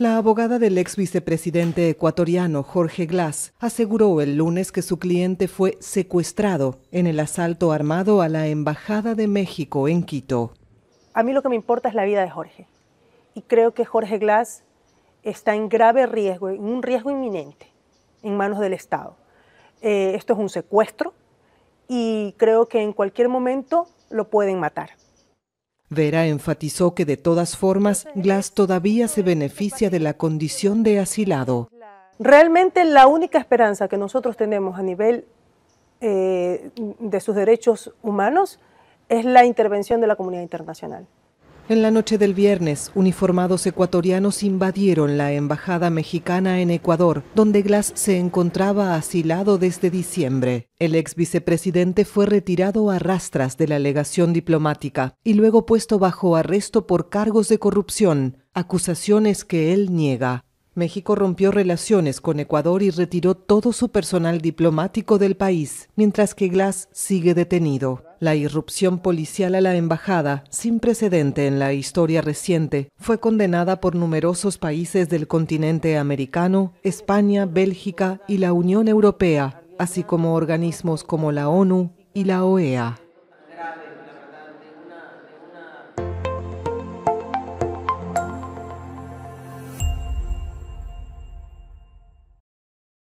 La abogada del ex vicepresidente ecuatoriano Jorge Glass aseguró el lunes que su cliente fue secuestrado en el asalto armado a la Embajada de México en Quito. A mí lo que me importa es la vida de Jorge. Y creo que Jorge Glass está en grave riesgo, en un riesgo inminente en manos del Estado. Eh, esto es un secuestro y creo que en cualquier momento lo pueden matar. Vera enfatizó que de todas formas, Glass todavía se beneficia de la condición de asilado. Realmente la única esperanza que nosotros tenemos a nivel eh, de sus derechos humanos es la intervención de la comunidad internacional. En la noche del viernes, uniformados ecuatorianos invadieron la embajada mexicana en Ecuador, donde Glass se encontraba asilado desde diciembre. El ex vicepresidente fue retirado a rastras de la legación diplomática y luego puesto bajo arresto por cargos de corrupción, acusaciones que él niega. México rompió relaciones con Ecuador y retiró todo su personal diplomático del país, mientras que Glass sigue detenido. La irrupción policial a la embajada, sin precedente en la historia reciente, fue condenada por numerosos países del continente americano, España, Bélgica y la Unión Europea, así como organismos como la ONU y la OEA.